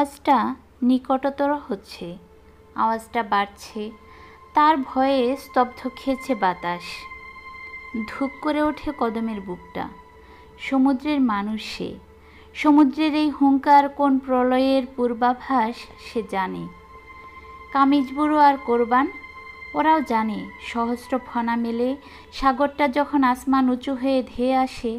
আওয়াজটা নিকটতর হচ্ছে আওয়াজটা বাড়ছে তার ভয়ে স্তব্ধ খেয়েছে বাতাস ধূপ করে ওঠে কদমের বুকটা সমুদ্রের মানুষ সে সমুদ্রের এই হুঙ্কার কোন প্রলয়ের পূর্বাভাস সে জানে কামিজবুড়ো আর কোরবান ওরাও জানে সহস্র ফনা মেলে সাগরটা যখন আসমান উঁচু হয়ে ধেয়ে আসে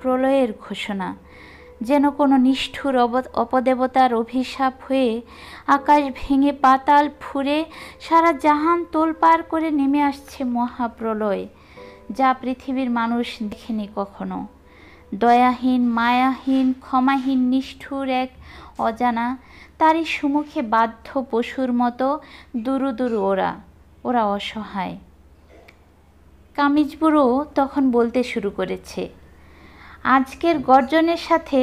প্রলয়ের ঘোষণা যেন কোনো নিষ্ঠুর অপদেবতার অভিশাপ হয়ে আকাশ ভেঙে পাতাল ফুরে সারা জাহান তোলপাড় করে নেমে আসছে মহাপ্রলয় যা পৃথিবীর মানুষ দেখেনি কখনো দয়াহীন মায়াহীন ক্ষমাহীন নিষ্ঠুর এক অজানা তারই সুমুখে বাধ্য পশুর মতো দুরু দুরু ওরা ওরা অসহায় কামিজবুড়ো তখন বলতে শুরু করেছে আজকের গর্জনের সাথে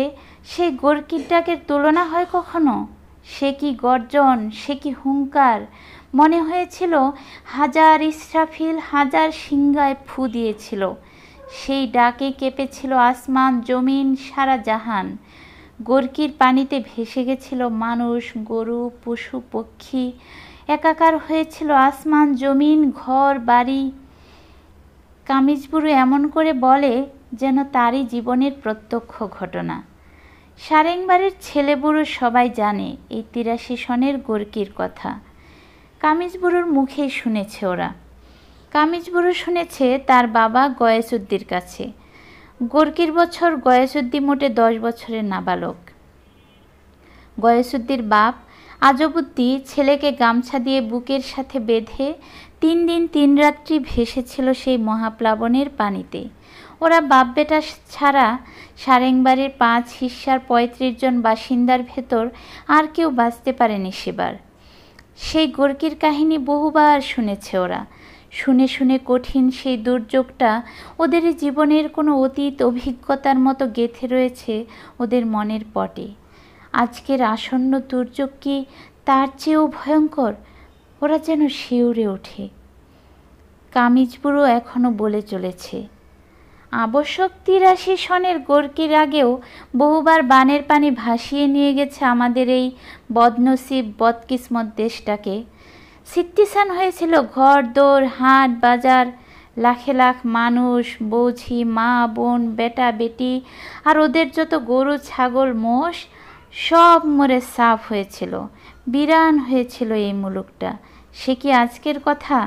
সেই গর্কির ডাকের তুলনা হয় কখনো সে কি গর্জন সে কি হুঙ্কার মনে হয়েছিল হাজার ইসরাফিল হাজার সিংহায় ফু দিয়েছিল সেই ডাকে কেঁপেছিল আসমান জমিন সারা জাহান গর্কির পানিতে ভেসে গেছিল মানুষ গরু পশু পক্ষী একাকার হয়েছিল আসমান জমিন ঘর বাড়ি কামিজবুরু এমন করে বলে যেন তারই জীবনের প্রত্যক্ষ ঘটনা সারেংবাড়ির ছেলেবুড়ো সবাই জানে এই তিরাশি সনের গর্কির কথা কামিজ মুখেই শুনেছে ওরা কামিজ শুনেছে তার বাবা গয়েসুদ্দির কাছে গর্কির বছর গয়েসুদ্দি মোটে দশ বছরের নাবালক গয়েসুদ্দির বাপ আজবুদ্দি ছেলেকে গামছা দিয়ে বুকের সাথে বেঁধে তিন দিন তিন রাত্রি ভেসেছিল সেই মহাপ্লাবনের পানিতে ওরা বাপ বেটা ছাড়া সারেংবাড়ির পাঁচ হিসার পঁয়ত্রিশ জন বাসিন্দার ভেতর আর কেউ বাঁচতে পারেনি সেবার সেই গোর্কির কাহিনী বহুবার শুনেছে ওরা শুনে শুনে কঠিন সেই দুর্যোগটা ওদের জীবনের কোনো অতীত অভিজ্ঞতার মতো গেথে রয়েছে ওদের মনের পটে আজকের আসন্ন দুর্যোগ কি তার চেয়েও ভয়ঙ্কর ওরা যেন শিউরে ওঠে কামিজপুরও এখনও বলে চলেছে আবশ্যক তিরাশি সনের গর্কির আগেও বহুবার বানের পানি ভাসিয়ে নিয়ে গেছে আমাদের এই বদনসিব বদকিসমত দেশটাকে সিত্তিসান হয়েছিল ঘর দোর হাট বাজার লাখে লাখ মানুষ বৌঝি মা বোন বেটা বেটি আর ওদের যত গরু ছাগল মোষ সব মরে সাফ হয়েছিল বিরান হয়েছিল এই মুলুকটা সে কি আজকের কথা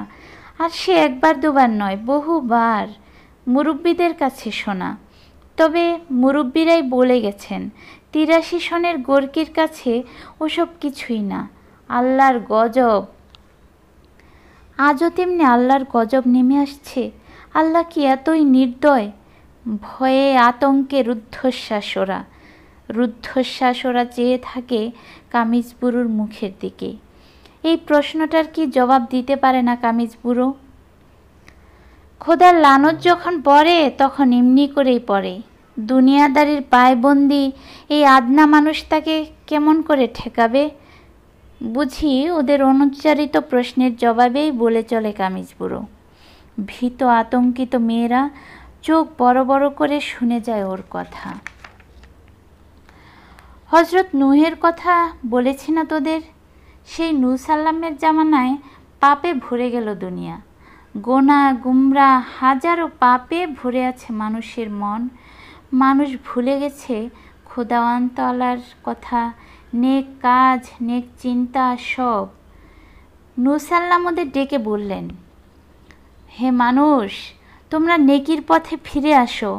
আর সে একবার দুবার নয় বহুবার মুরব্বীদের কাছে শোনা তবে মুরব্বীরাই বলে গেছেন তিরাশি সনের গর্কির কাছে ওসব কিছুই না আল্লাহর গজব আজও তেমনি আল্লাহর গজব নেমে আসছে আল্লাহ কি এতই নির্দয় ভয়ে আতঙ্কে রুদ্ধশ্বাস ওরা রুদ্ধশ্বাস ওরা চেয়ে থাকে কামিজ মুখের দিকে এই প্রশ্নটার কি জবাব দিতে পারে না কামিজ খোদার লানত যখন পড়ে তখন এমনি করেই পড়ে দুনিয়াদারির পায়বন্দি এই আদনা মানুষ তাকে কেমন করে ঠেকাবে বুঝি ওদের অনুচ্চারিত প্রশ্নের জবাবেই বলে চলে কামিজ বুড়ো ভীত আতঙ্কিত মেয়েরা চোখ বড় বড় করে শুনে যায় ওর কথা হজরত নুহের কথা বলেছি না তোদের সেই নু সাল্লামের জামানায় পাপে ভরে গেল দুনিয়া গোনা গুমরা হাজারো পাপে ভরে আছে মানুষের মন মানুষ ভুলে গেছে খোদাওয়ান্তলার কথা নেক কাজ নেক চিন্তা সব নুসাল্লামদের ডেকে বললেন হে মানুষ তোমরা নেকির পথে ফিরে আসো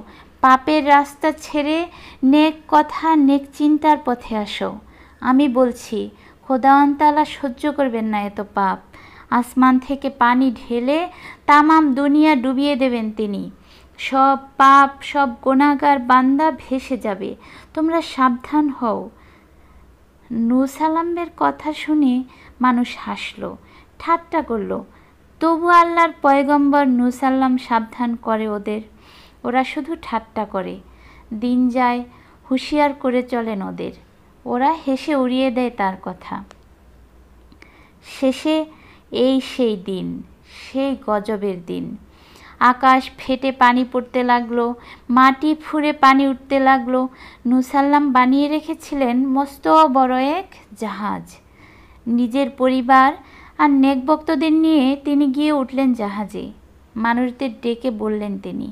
পাপের রাস্তা ছেড়ে নেক কথা নেক চিন্তার পথে আসো আমি বলছি খোদাওয়ান্তালা সহ্য করবেন না এত পাপ আসমান থেকে পানি ঢেলে তামাম দুনিয়া ডুবিয়ে দেবেন তিনি সব পাপ সব গোনাগার বান্দা ভেসে যাবে তোমরা সাবধান হও নুসালামের কথা শুনে মানুষ হাসল ঠাট্টা করল তবু আল্লাহর পয়গম্বর নুসাল্লাম সাবধান করে ওদের ওরা শুধু ঠাট্টা করে দিন যায় হুঁশিয়ার করে চলেন ওদের ওরা হেসে উড়িয়ে দেয় তার কথা শেষে এই সেই দিন সেই গজবের দিন আকাশ ফেটে পানি পড়তে লাগলো মাটি ফুঁড়ে পানি উঠতে লাগলো নুসাল্লাম বানিয়ে রেখেছিলেন মস্ত বড় এক জাহাজ নিজের পরিবার আর নেকভক্তদের নিয়ে তিনি গিয়ে উঠলেন জাহাজে মানুষদের ডেকে বললেন তিনি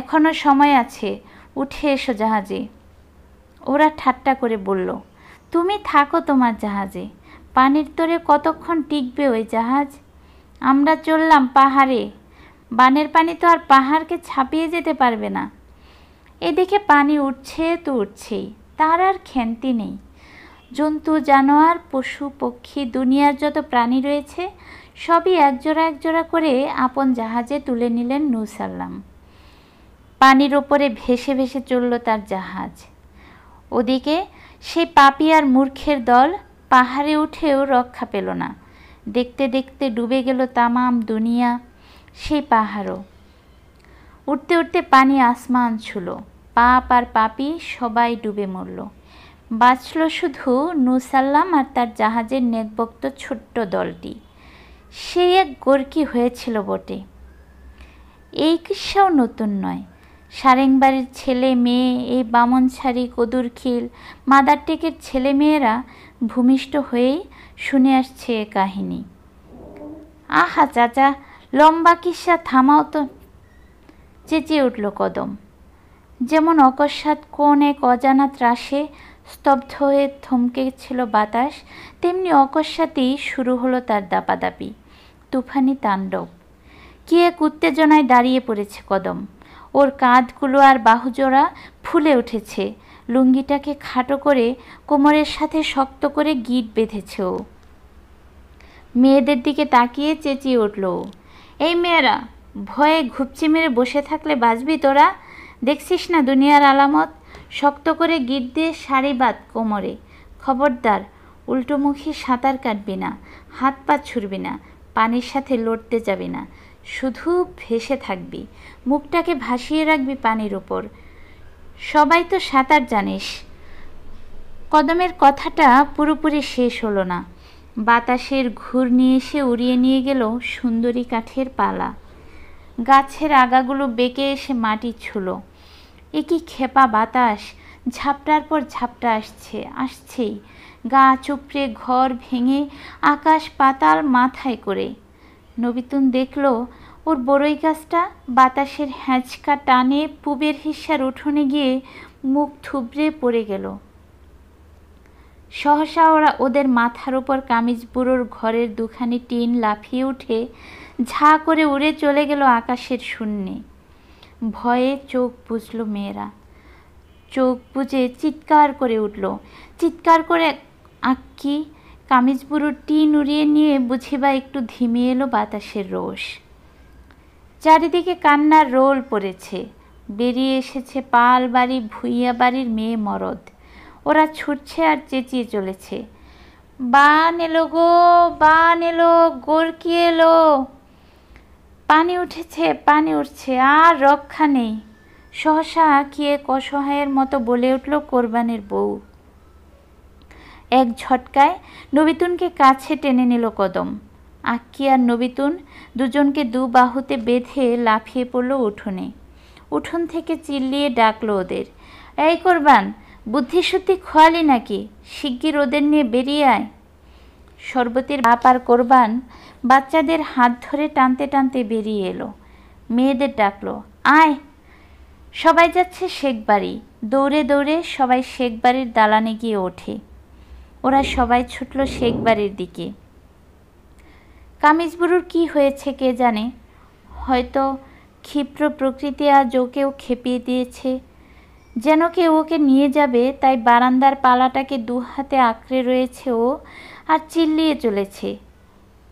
এখনও সময় আছে উঠে এসো জাহাজে ওরা ঠাট্টা করে বলল তুমি থাকো তোমার জাহাজে পানির তোরে কতক্ষণ টিকবে ওই জাহাজ আমরা চললাম পাহাড়ে বানের পানি তো আর পাহাড়কে ছাপিয়ে যেতে পারবে না এদিকে পানি উঠছে তো উঠছেই তার আর খ্যান্তি নেই জন্তু জানোয়ার পশু পক্ষী দুনিয়ার যত প্রাণী রয়েছে সবই একজোড়া একজোড়া করে আপন জাহাজে তুলে নিলেন নূসাল্লাম পানির ওপরে ভেসে ভেসে চলল তার জাহাজ ওদিকে সেই পাপি আর মূর্খের দল পাহাড়ে উঠেও রক্ষা পেল না দেখতে দেখতে ডুবে গেল তামাম দুনিয়া সেই পাহাড়ও উঠতে উঠতে পানি আসমান ছুল পাপ আর পাপি সবাই ডুবে মরল বাঁচল শুধু নুসাল্লাম আর তার জাহাজের নেতবক্ত ছোট্ট দলটি সেই এক গর্কি হয়েছিল বটে এই কিসাও নতুন নয় সারেংবাড়ির ছেলে মেয়ে এই বামন ছাড়ি কদুরখিল মাদারটেকের ছেলেমেয়েরা ভূমিষ্ঠ হয়েই শুনে আসছে এ কাহিনী আহা চাচা লম্বা কিসা থামাও তো চেঁচিয়ে উঠল কদম যেমন অকস্মাৎ কোন এক অজানা ত্রাসে স্তব্ধ হয়ে থমকেছিল বাতাস তেমনি অকস্মাতেই শুরু হলো তার দাপাদাপি তুফানি তাণ্ডব কি এক উত্তেজনায় দাঁড়িয়ে পড়েছে কদম ওর কাঁধগুলো আর বাহুজোড়া ফুলে উঠেছে লুঙ্গিটাকে খাটো করে কোমরের সাথে শক্ত করে গিট বেঁধেছ মেয়েদের দিকে তাকিয়ে চেঁচিয়ে উঠল এই মেয়েরা ভয়ে ঘুপচি মেরে বসে থাকলে বাঁচবি তোরা দেখছিস না দুনিয়ার আলামত শক্ত করে গিট দিয়ে শাড়ি বাদ কোমরে খবরদার উল্টোমুখী সাঁতার কাটবি না হাত পা ছুড়বি না পানির সাথে লড়তে যাবি না শুধু ভেসে থাকবি মুখটাকে ভাসিয়ে রাখবি পানির ওপর সবাই তো সাঁতার জানিস কদমের কথাটা পুরোপুরি শেষ হলো না বাতাসের ঘুর নিয়ে এসে উড়িয়ে নিয়ে গেল সুন্দরী কাঠের পালা গাছের আগাগুলো বেঁকে এসে মাটি ছুলো একই খেপা বাতাস ঝাপটার পর ঝাপটা আসছে আসছেই গা চুপড়ে ঘর ভেঙে আকাশ পাতাল মাথায় করে নবীতুন দেখল ওর বড়ই গাছটা বাতাসের হ্যাঁচকা টানে পুবের হিসার উঠোনে গিয়ে মুখ থুবড়ে পড়ে গেল সহসা ওরা ওদের মাথার উপর কামিজ বুড়োর ঘরের দুখানি টিন লাফিয়ে উঠে ঝা করে উড়ে চলে গেল আকাশের শূন্যে ভয়ে চোখ বুঝল মেয়েরা চোখ বুঝে চিৎকার করে উঠল চিৎকার করে আঁকি কামিজ বুড়ো টিন উড়িয়ে নিয়ে বুঝিবা একটু ধিমে এলো বাতাসের রোষ চারিদিকে কান্নার রোল পড়েছে বেরিয়ে এসেছে পাল বাড়ি ভুইয়া বাড়ির মেয়ে মরদ ওরা ছুটছে আর চেঁচিয়ে চলেছে বান এলো গো বান এলো গোরকি এলো পানি উঠেছে পানি উঠছে আর রক্ষা নেই সহসা আঁকিয়ে কসহায়ের মতো বলে উঠল কোরবানির বউ এক ঝটকায় নবীতুনকে কাছে টেনে নিল কদম আক্কি আর নবীতুন দুজনকে দু বাহুতে বেঁধে লাফিয়ে পড়ল উঠোনে উঠোন থেকে চিল্লিয়ে ডাকলো ওদের এই করবান বুদ্ধি সত্যি খোয়ালি নাকি শিগগির ওদের নিয়ে বেরিয়ে আয় শরবতের বাপ আর করবান বাচ্চাদের হাত ধরে টানতে টানতে বেরিয়ে এলো মেয়েদের ডাকলো আয় সবাই যাচ্ছে শেখ বাড়ি দৌড়ে দৌড়ে সবাই শেখ বাড়ির দালানে গিয়ে ওঠে ওরা সবাই ছুটল শেখ বাড়ির দিকে কামিজবুরুর কি হয়েছে কে জানে হয়তো ক্ষিপ্র প্রকৃতি আজ ওকেও খেপিয়ে দিয়েছে যেন কে ওকে নিয়ে যাবে তাই বারান্দার পালাটাকে দু হাতে আঁকড়ে রয়েছে ও আর চিল্লিয়ে চলেছে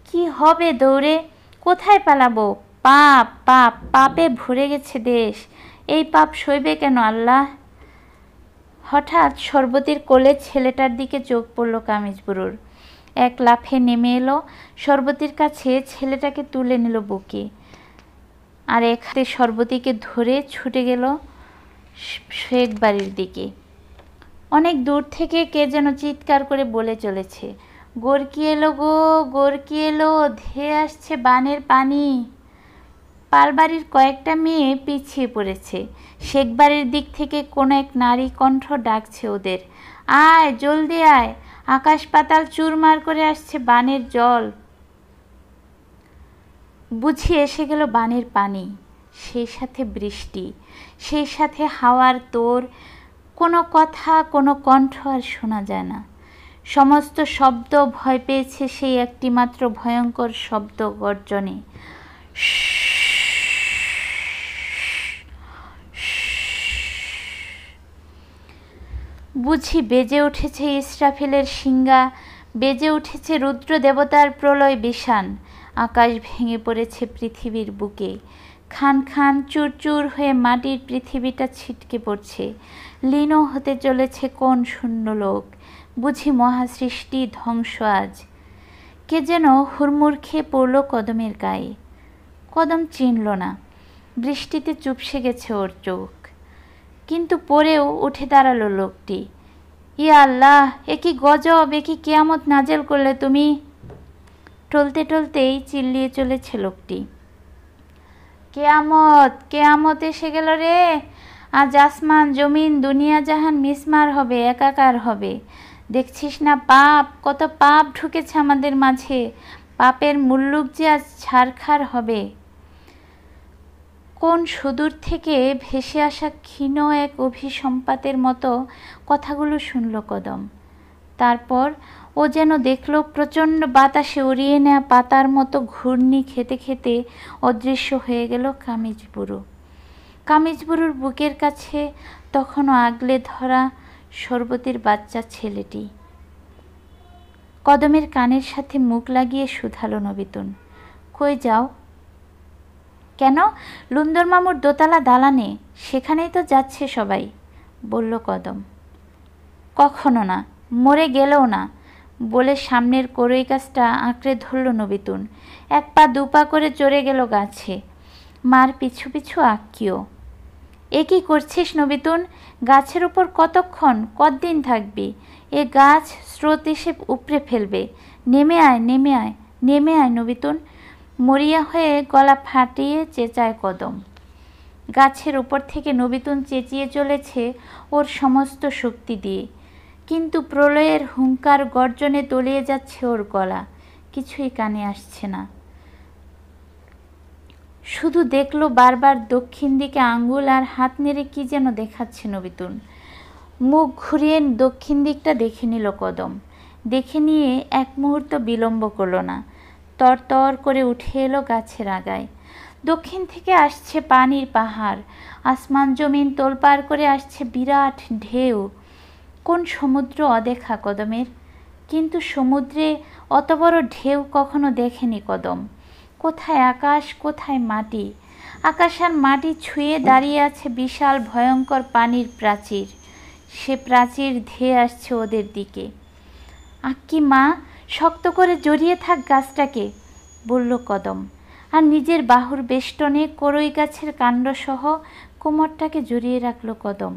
কি হবে দৌড়ে কোথায় পালাবো পাপ পাপ পাপে ভরে গেছে দেশ এই পাপ সইবে কেন আল্লাহ হঠাৎ সর্বতীর কোলে ছেলেটার দিকে চোখ পড়ল কামিজবুরুর এক লাফে নেমে এলো সর্বতীর কাছে ছেলেটাকে তুলে নিল বুকে আর এক হাতে সর্বতীকে ধরে ছুটে গেল শেখ বাড়ির দিকে অনেক দূর থেকে কে যেন চিৎকার করে বলে চলেছে গরকি এলো গো গরকি এলো ধেয়ে আসছে বানের পানি পালবাড়ির কয়েকটা মেয়ে পিছিয়ে পড়েছে শেখবাড়ির দিক থেকে কোনো এক নারী কণ্ঠ ডাকছে ওদের আয় জলদি আয় আকাশ পাতাল চুরমার করে আসছে বানের জল বুঝি এসে গেল বানের পানি সেই সাথে বৃষ্টি সেই সাথে হাওয়ার তোর কোনো কথা কোনো কণ্ঠ আর শোনা যায় না সমস্ত শব্দ ভয় পেয়েছে সেই একটিমাত্র ভয়ঙ্কর শব্দ গর্জনে বুঝি বেজে উঠেছে ইসরাফিলের শিঙ্গা বেজে উঠেছে রুদ্র দেবতার প্রলয় বিষান আকাশ ভেঙে পড়েছে পৃথিবীর বুকে খান খান চুরচুর হয়ে মাটির পৃথিবীটা ছিটকে পড়ছে লীন হতে চলেছে কোন শূন্য লোক বুঝি মহাসৃষ্টি ধ্বংস আজ কে যেন হুড়মুড় খেয়ে পড়ল কদমের গায়ে কদম চিনল না বৃষ্টিতে চুপসে গেছে ওর চোখ কিন্তু পরেও উঠে দাঁড়ালো লোকটি ই আল্লাহ এ কি গজব এ কি কেয়ামত নাজেল করলে তুমি টলতে টলতেই চিল্লিয়ে চলেছে লোকটি কেয়ামত কেয়ামত এসে গেল রে আজ আসমান জমিন দুনিয়া জাহান মিসমার হবে একাকার হবে দেখছিস না পাপ কত পাপ ঢুকেছে আমাদের মাঝে পাপের মুল্লুক যে আজ ছারখার হবে কোন সুদূর থেকে ভেসে আসা ক্ষীণ এক অভিসম্পাতের মতো কথাগুলো শুনল কদম তারপর ও যেন দেখল প্রচণ্ড বাতাসে উড়িয়ে নেওয়া পাতার মতো ঘূর্ণি খেতে খেতে অদৃশ্য হয়ে গেল কামিজ বুড়ো কামিজ বুড়োর বুকের কাছে তখনও আগলে ধরা সর্বতির বাচ্চা ছেলেটি কদমের কানের সাথে মুখ লাগিয়ে শুধালো নবীতন কই যাও কেন লুন্দর মামুর দোতলা দালানে সেখানেই তো যাচ্ছে সবাই বলল কদম কখনো না মরে গেলেও না বলে সামনের কড়ই গাছটা আঁকড়ে ধরল নবীতুন এক পা দুপা করে চড়ে গেল গাছে মার পিছু পিছু আঁকিও এ কী করছিস নবীতুন গাছের উপর কতক্ষণ কতদিন থাকবি এ গাছ স্রোত এসে উপড়ে ফেলবে নেমে আয় নেমে আয় নেমে আয় নবিতুন মরিয়া হয়ে গলা ফাটিয়ে চেঁচায় কদম গাছের উপর থেকে নবীতুন চেঁচিয়ে চলেছে ওর সমস্ত শক্তি দিয়ে কিন্তু প্রলয়ের হুঙ্কার গর্জনে তলিয়ে যাচ্ছে ওর গলা কিছুই কানে আসছে না শুধু দেখলো বারবার দক্ষিণ দিকে আঙ্গুল আর হাত নেড়ে কি যেন দেখাচ্ছে নবীতুন মুখ ঘুরিয়ে দক্ষিণ দিকটা দেখে নিল কদম দেখে নিয়ে এক মুহূর্ত বিলম্ব করলো না তর তর করে উঠে এলো গাছের আগায় দক্ষিণ থেকে আসছে পানির পাহাড় আসমান জমিন তোলপার করে আসছে বিরাট ঢেউ কোন সমুদ্র অদেখা কদমের কিন্তু সমুদ্রে অত বড় ঢেউ কখনো দেখেনি কদম কোথায় আকাশ কোথায় মাটি আকাশ আর মাটি ছুঁয়ে দাঁড়িয়ে আছে বিশাল ভয়ঙ্কর পানির প্রাচীর সে প্রাচীর ধেয়ে আসছে ওদের দিকে আক্কি মা শক্ত করে জড়িয়ে থাক গাছটাকে বলল কদম আর নিজের বাহুর বেষ্টনে করই গাছের কাণ্ডসহ কোমরটাকে জড়িয়ে রাখল কদম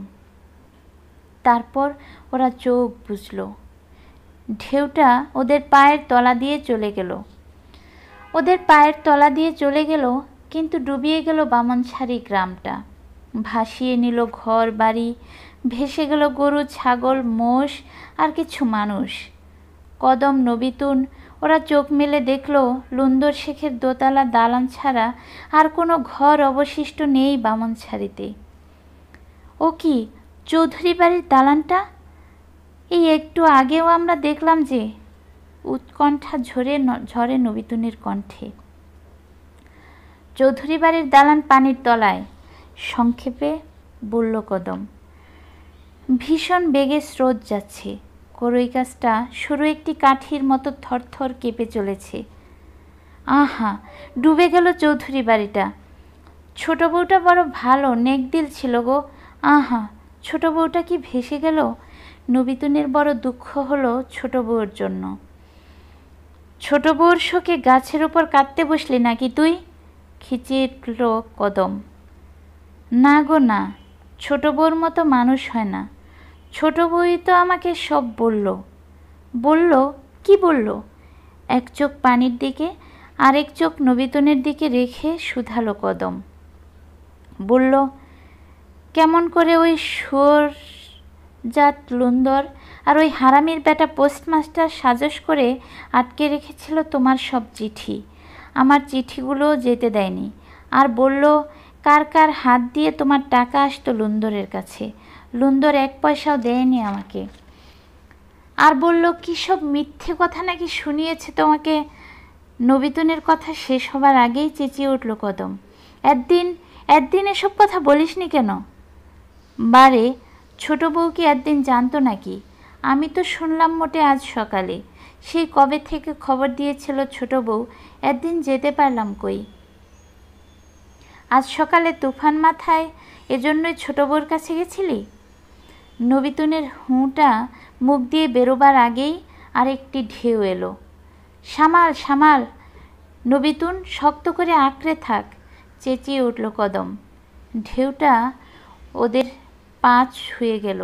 তারপর ওরা চোখ বুঝল ঢেউটা ওদের পায়ের তলা দিয়ে চলে গেল ওদের পায়ের তলা দিয়ে চলে গেল কিন্তু ডুবিয়ে গেল বামনছাড়ি গ্রামটা ভাসিয়ে নিল ঘর বাড়ি ভেসে গেল গরু ছাগল মোষ আর কিছু মানুষ কদম নবিতুন ওরা চোখ মেলে দেখল লুন্দর শেখের দোতলা দালান ছাড়া আর কোনো ঘর অবশিষ্ট নেই বামন ছাড়িতে ও কি চৌধুরী বাড়ির দালানটা এই একটু আগেও আমরা দেখলাম যে উৎকণ্ঠা ঝরে ঝরে নবিতুনের কণ্ঠে চৌধুরী বাড়ির দালান পানির তলায় সংক্ষেপে বলল কদম ভীষণ বেগে স্রোত যাচ্ছে করই গাছটা সরু একটি কাঠির মতো থরথর কেঁপে চলেছে আহা ডুবে গেল চৌধুরী বাড়িটা ছোট বউটা বড় ভালো নেকদিল ছিল গো আহা ছোট বউটা কি ভেসে গেল নবীতনের বড় দুঃখ হলো ছোট বউর জন্য ছোট বউর শোকে গাছের উপর কাঁদতে বসলি নাকি তুই খিচিয়ে কদম না গো না ছোট বউর মতো মানুষ হয় না ছোট বই তো আমাকে সব বলল বলল কি বলল এক চোখ পানির দিকে আরেক চোখ নবীতনের দিকে রেখে শুধালো কদম বলল কেমন করে ওই সোর জাত লুন্দর আর ওই হারামির বেটা পোস্টমাস্টার সাজস করে আটকে রেখেছিল তোমার সব চিঠি আমার চিঠিগুলো যেতে দেয়নি আর বলল কার কার হাত দিয়ে তোমার টাকা আসতো লুন্দরের কাছে লুন্দর এক পয়সাও দেয়নি আমাকে আর বলল কি সব মিথ্যে কথা নাকি শুনিয়েছে তোমাকে নবীতনের কথা শেষ হবার আগেই চেঁচিয়ে উঠল কদম একদিন একদিন এসব কথা বলিস নি কেন বারে ছোট বউ কি একদিন জানতো নাকি আমি তো শুনলাম মোটে আজ সকালে সেই কবে থেকে খবর দিয়েছিল ছোট বউ একদিন যেতে পারলাম কই আজ সকালে তুফান মাথায় এজন্যই ছোট বউর কাছে গেছিলি নবীতনের হুঁটা মুখ দিয়ে বেরোবার আগেই আরেকটি ঢেউ এলো সামাল সামাল নবিতুন শক্ত করে আঁকড়ে থাক চেঁচিয়ে উঠল কদম ঢেউটা ওদের পাঁচ শুয়ে গেল